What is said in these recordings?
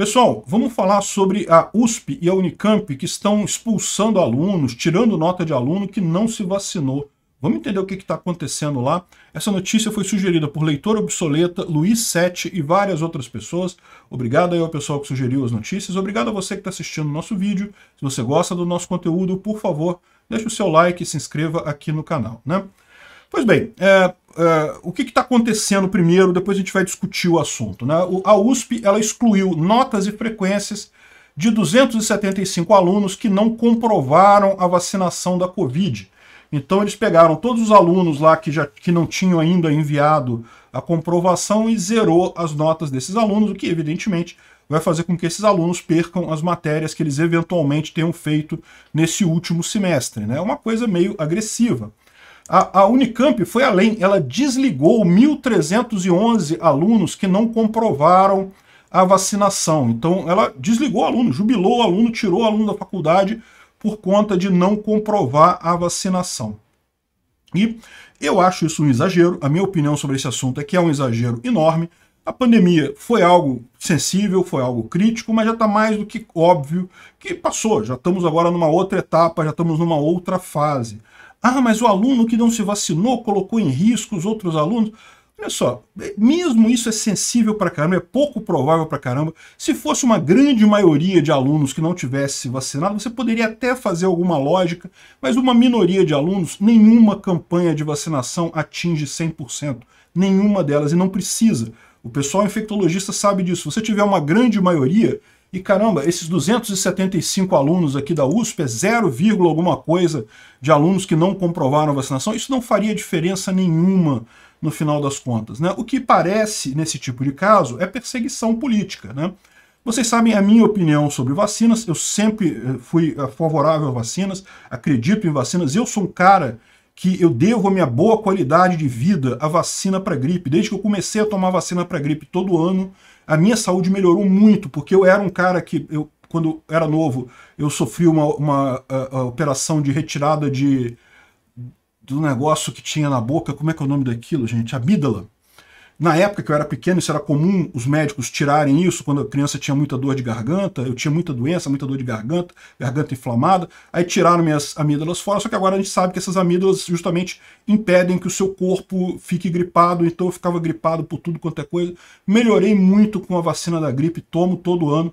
Pessoal, vamos falar sobre a USP e a Unicamp que estão expulsando alunos, tirando nota de aluno que não se vacinou. Vamos entender o que está acontecendo lá. Essa notícia foi sugerida por Leitor Obsoleta, Luiz Sete e várias outras pessoas. Obrigado aí ao pessoal que sugeriu as notícias. Obrigado a você que está assistindo o nosso vídeo. Se você gosta do nosso conteúdo, por favor, deixe o seu like e se inscreva aqui no canal. Né? Pois bem, é, é, o que está acontecendo primeiro, depois a gente vai discutir o assunto. Né? A USP ela excluiu notas e frequências de 275 alunos que não comprovaram a vacinação da Covid. Então eles pegaram todos os alunos lá que, já, que não tinham ainda enviado a comprovação e zerou as notas desses alunos, o que evidentemente vai fazer com que esses alunos percam as matérias que eles eventualmente tenham feito nesse último semestre. Né? É né? uma coisa meio agressiva. A, a Unicamp foi além, ela desligou 1.311 alunos que não comprovaram a vacinação. Então, ela desligou o aluno, jubilou o aluno, tirou o aluno da faculdade por conta de não comprovar a vacinação. E eu acho isso um exagero. A minha opinião sobre esse assunto é que é um exagero enorme. A pandemia foi algo sensível, foi algo crítico, mas já está mais do que óbvio que passou. Já estamos agora numa outra etapa, já estamos numa outra fase. Ah, mas o aluno que não se vacinou colocou em risco os outros alunos. Olha só, é, mesmo isso é sensível para caramba, é pouco provável para caramba. Se fosse uma grande maioria de alunos que não tivesse se vacinado, você poderia até fazer alguma lógica, mas uma minoria de alunos, nenhuma campanha de vacinação atinge 100%, nenhuma delas, e não precisa. O pessoal infectologista sabe disso. Se você tiver uma grande maioria, e caramba, esses 275 alunos aqui da USP é 0, alguma coisa de alunos que não comprovaram a vacinação. Isso não faria diferença nenhuma no final das contas. Né? O que parece, nesse tipo de caso, é perseguição política. Né? Vocês sabem a minha opinião sobre vacinas, eu sempre eh, fui eh, favorável a vacinas, acredito em vacinas, eu sou um cara que eu devo a minha boa qualidade de vida à vacina para gripe. Desde que eu comecei a tomar vacina para gripe todo ano, a minha saúde melhorou muito, porque eu era um cara que, eu, quando era novo, eu sofri uma, uma a, a operação de retirada de do negócio que tinha na boca, como é que é o nome daquilo, gente? Amígdala. Na época que eu era pequeno, isso era comum os médicos tirarem isso quando a criança tinha muita dor de garganta, eu tinha muita doença, muita dor de garganta, garganta inflamada, aí tiraram minhas amígdalas fora, só que agora a gente sabe que essas amígdalas justamente impedem que o seu corpo fique gripado, então eu ficava gripado por tudo quanto é coisa. Melhorei muito com a vacina da gripe, tomo todo ano.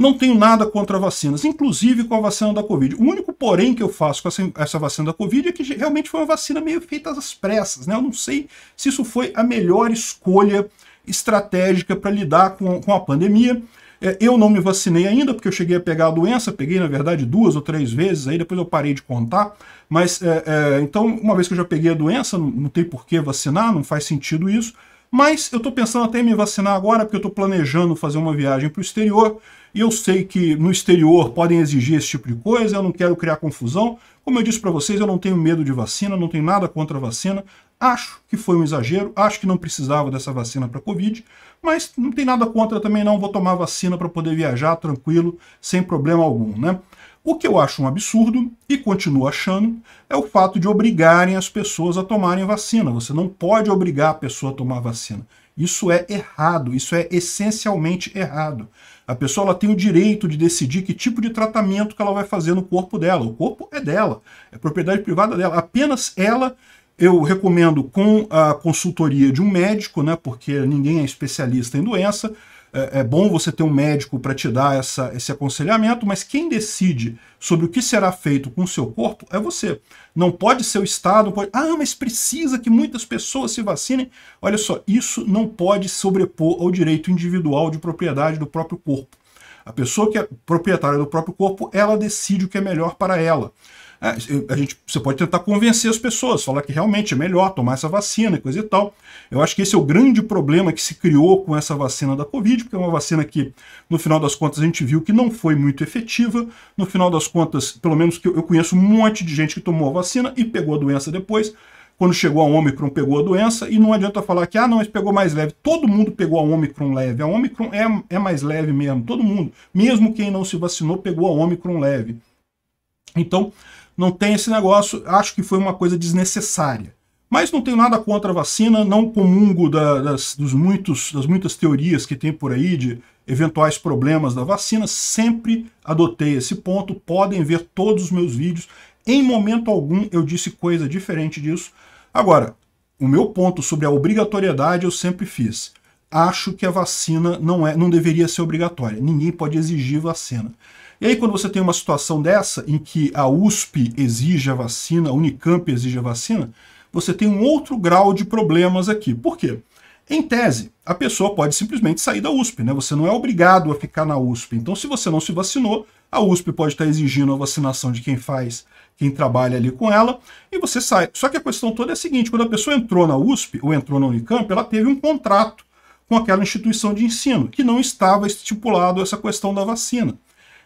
Não tenho nada contra vacinas, inclusive com a vacina da Covid. O único porém que eu faço com essa, essa vacina da Covid é que realmente foi uma vacina meio feita às pressas, né? Eu não sei se isso foi a melhor escolha estratégica para lidar com, com a pandemia. É, eu não me vacinei ainda, porque eu cheguei a pegar a doença, peguei, na verdade, duas ou três vezes, aí depois eu parei de contar. Mas, é, é, então, uma vez que eu já peguei a doença, não, não tem por que vacinar, não faz sentido isso. Mas eu estou pensando até em me vacinar agora, porque eu estou planejando fazer uma viagem para o exterior eu sei que no exterior podem exigir esse tipo de coisa, eu não quero criar confusão. Como eu disse para vocês, eu não tenho medo de vacina, não tenho nada contra a vacina. Acho que foi um exagero, acho que não precisava dessa vacina para Covid, mas não tem nada contra também não, vou tomar vacina para poder viajar tranquilo, sem problema algum, né? O que eu acho um absurdo, e continuo achando, é o fato de obrigarem as pessoas a tomarem vacina. Você não pode obrigar a pessoa a tomar vacina. Isso é errado, isso é essencialmente errado. A pessoa ela tem o direito de decidir que tipo de tratamento que ela vai fazer no corpo dela. O corpo é dela, é propriedade privada dela. Apenas ela, eu recomendo com a consultoria de um médico, né, porque ninguém é especialista em doença, é, é, bom você ter um médico para te dar essa, esse aconselhamento, mas quem decide sobre o que será feito com o seu corpo é você. Não pode ser o Estado, pode... ah, mas precisa que muitas pessoas se vacinem. Olha só, isso não pode sobrepor ao direito individual de propriedade do próprio corpo. A pessoa que é proprietária do próprio corpo, ela decide o que é melhor para ela. É, a gente, você pode tentar convencer as pessoas, falar que realmente é melhor tomar essa vacina e coisa e tal. Eu acho que esse é o grande problema que se criou com essa vacina da Covid, porque é uma vacina que, no final das contas, a gente viu que não foi muito efetiva. No final das contas, pelo menos que eu conheço um monte de gente que tomou a vacina e pegou a doença depois. Quando chegou a Omicron, pegou a doença. E não adianta falar que, ah, não, mas pegou mais leve. Todo mundo pegou a Omicron leve. A Omicron é, é mais leve mesmo. Todo mundo. Mesmo quem não se vacinou, pegou a Omicron leve. Então, não tem esse negócio. Acho que foi uma coisa desnecessária. Mas não tenho nada contra a vacina, não comungo da, das, dos muitos, das muitas teorias que tem por aí de eventuais problemas da vacina. Sempre adotei esse ponto. Podem ver todos os meus vídeos. Em momento algum eu disse coisa diferente disso. Agora, o meu ponto sobre a obrigatoriedade eu sempre fiz. Acho que a vacina não, é, não deveria ser obrigatória. Ninguém pode exigir vacina. E aí, quando você tem uma situação dessa, em que a USP exige a vacina, a Unicamp exige a vacina, você tem um outro grau de problemas aqui. Por quê? Em tese, a pessoa pode simplesmente sair da USP, né? Você não é obrigado a ficar na USP. Então, se você não se vacinou, a USP pode estar exigindo a vacinação de quem faz, quem trabalha ali com ela, e você sai. Só que a questão toda é a seguinte: quando a pessoa entrou na USP ou entrou na Unicamp, ela teve um contrato com aquela instituição de ensino, que não estava estipulado essa questão da vacina.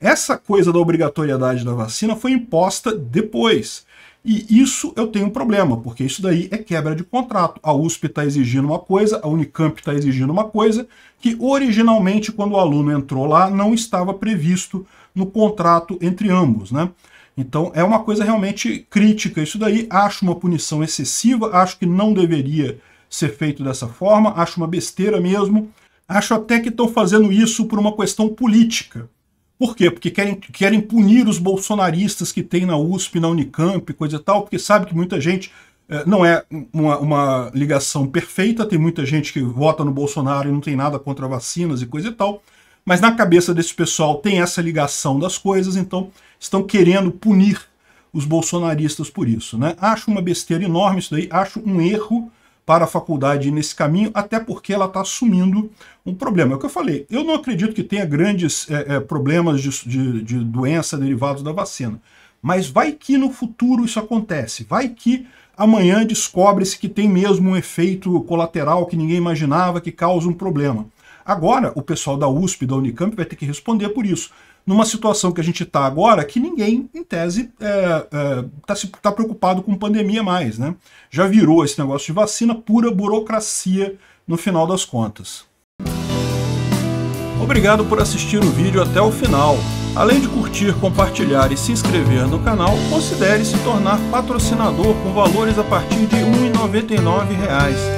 Essa coisa da obrigatoriedade da vacina foi imposta depois. E isso eu tenho um problema, porque isso daí é quebra de contrato. A USP está exigindo uma coisa, a Unicamp está exigindo uma coisa, que originalmente, quando o aluno entrou lá, não estava previsto no contrato entre ambos, né? Então é uma coisa realmente crítica isso daí, acho uma punição excessiva, acho que não deveria ser feito dessa forma, acho uma besteira mesmo, acho até que estão fazendo isso por uma questão política. Por quê? Porque querem, querem punir os bolsonaristas que tem na USP, na Unicamp, coisa e tal, porque sabe que muita gente eh, não é uma, uma ligação perfeita, tem muita gente que vota no Bolsonaro e não tem nada contra vacinas e coisa e tal, mas na cabeça desse pessoal tem essa ligação das coisas, então estão querendo punir os bolsonaristas por isso. Né? Acho uma besteira enorme isso daí, acho um erro para a faculdade nesse caminho, até porque ela está assumindo um problema. É o que eu falei, eu não acredito que tenha grandes é, é, problemas de, de, de doença derivados da vacina, mas vai que no futuro isso acontece, vai que amanhã descobre-se que tem mesmo um efeito colateral que ninguém imaginava, que causa um problema. Agora, o pessoal da USP, da Unicamp, vai ter que responder por isso. Numa situação que a gente está agora, que ninguém, em tese, está é, é, tá, tá preocupado com pandemia mais, né? Já virou esse negócio de vacina pura burocracia no final das contas. Obrigado por assistir o vídeo até o final. Além de curtir, compartilhar e se inscrever no canal, considere se tornar patrocinador com valores a partir de R$ 1,99